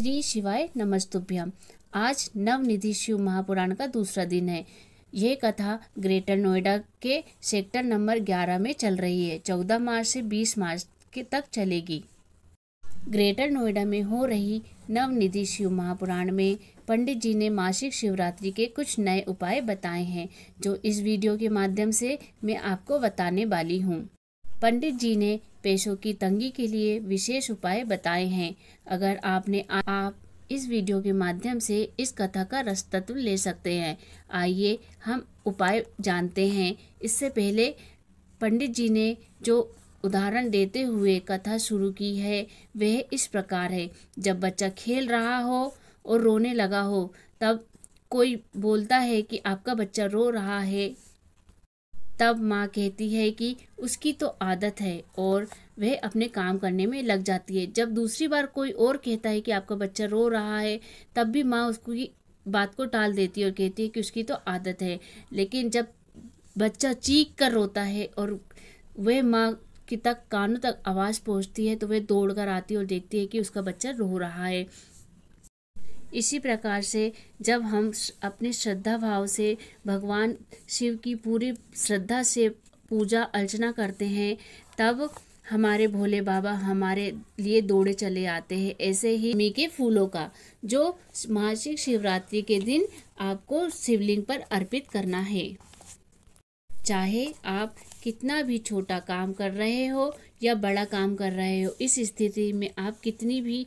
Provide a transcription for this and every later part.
श्री शिवाय नमस्तुभ्यम आज नवनिधि शिव महापुराण का दूसरा दिन है ये कथा ग्रेटर नोएडा के सेक्टर नंबर 11 में चल रही है 14 मार्च से 20 मार्च के तक चलेगी ग्रेटर नोएडा में हो रही नवनिधि शिव महापुराण में पंडित जी ने मासिक शिवरात्रि के कुछ नए उपाय बताए हैं जो इस वीडियो के माध्यम से मैं आपको बताने वाली हूँ पंडित जी ने पैसों की तंगी के लिए विशेष उपाय बताए हैं अगर आपने आ, आप इस वीडियो के माध्यम से इस कथा का रस तत्व ले सकते हैं आइए हम उपाय जानते हैं इससे पहले पंडित जी ने जो उदाहरण देते हुए कथा शुरू की है वह इस प्रकार है जब बच्चा खेल रहा हो और रोने लगा हो तब कोई बोलता है कि आपका बच्चा रो रहा है तब माँ कहती है कि उसकी तो आदत है और वह अपने काम करने में लग जाती है जब दूसरी बार कोई और कहता है कि आपका बच्चा रो रहा है तब भी माँ उसको ये बात को टाल देती है और कहती है कि उसकी तो आदत है लेकिन जब बच्चा चीख कर रोता है और वह माँ की तक कानों तक आवाज़ पहुंचती है तो वह दौड़ कर आती है और देखती है कि उसका बच्चा रो रहा है इसी प्रकार से जब हम अपने श्रद्धा भाव से भगवान शिव की पूरी श्रद्धा से पूजा अर्चना करते हैं तब हमारे भोले बाबा हमारे लिए दौड़े चले आते हैं ऐसे ही मीके फूलों का जो मासिक शिवरात्रि के दिन आपको शिवलिंग पर अर्पित करना है चाहे आप कितना भी छोटा काम कर रहे हो या बड़ा काम कर रहे हो इस स्थिति में आप कितनी भी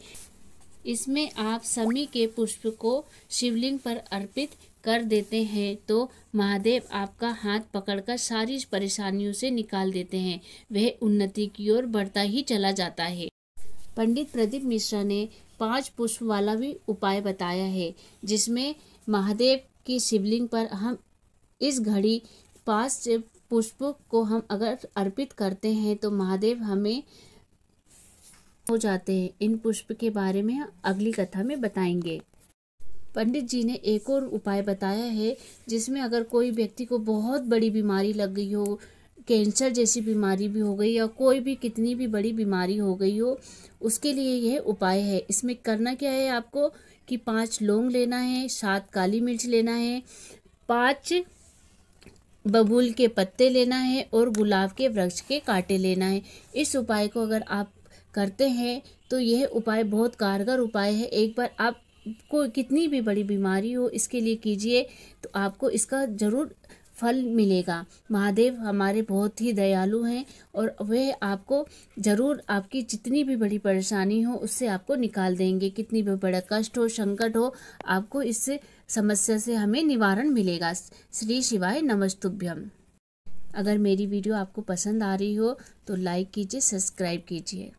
इसमें आप समी के पुष्प को शिवलिंग पर अर्पित कर देते हैं तो महादेव आपका हाथ पकड़कर सारी परेशानियों से निकाल देते हैं वह उन्नति की ओर बढ़ता ही चला जाता है पंडित प्रदीप मिश्रा ने पांच पुष्प वाला भी उपाय बताया है जिसमें महादेव की शिवलिंग पर हम इस घड़ी पांच पुष्प को हम अगर अर्पित करते हैं तो महादेव हमें हो जाते हैं इन पुष्प के बारे में अगली कथा में बताएंगे पंडित जी ने एक और उपाय बताया है जिसमें अगर कोई व्यक्ति को बहुत बड़ी बीमारी लग गई हो कैंसर जैसी बीमारी भी हो गई या कोई भी कितनी भी बड़ी बीमारी हो गई हो उसके लिए यह उपाय है इसमें करना क्या है आपको कि पांच लौंग लेना है सात काली मिर्च लेना है पांच बबूल के पत्ते लेना है और गुलाब के वृक्ष के कांटे लेना है इस उपाय को अगर आप करते हैं तो यह उपाय बहुत कारगर उपाय है एक बार आप को कितनी भी बड़ी बीमारी हो इसके लिए कीजिए तो आपको इसका ज़रूर फल मिलेगा महादेव हमारे बहुत ही दयालु हैं और वे आपको ज़रूर आपकी जितनी भी बड़ी परेशानी हो उससे आपको निकाल देंगे कितनी भी बड़ा कष्ट हो संकट हो आपको इस समस्या से हमें निवारण मिलेगा श्री शिवाय नमस्तुभ्यम अगर मेरी वीडियो आपको पसंद आ रही हो तो लाइक कीजिए सब्सक्राइब कीजिए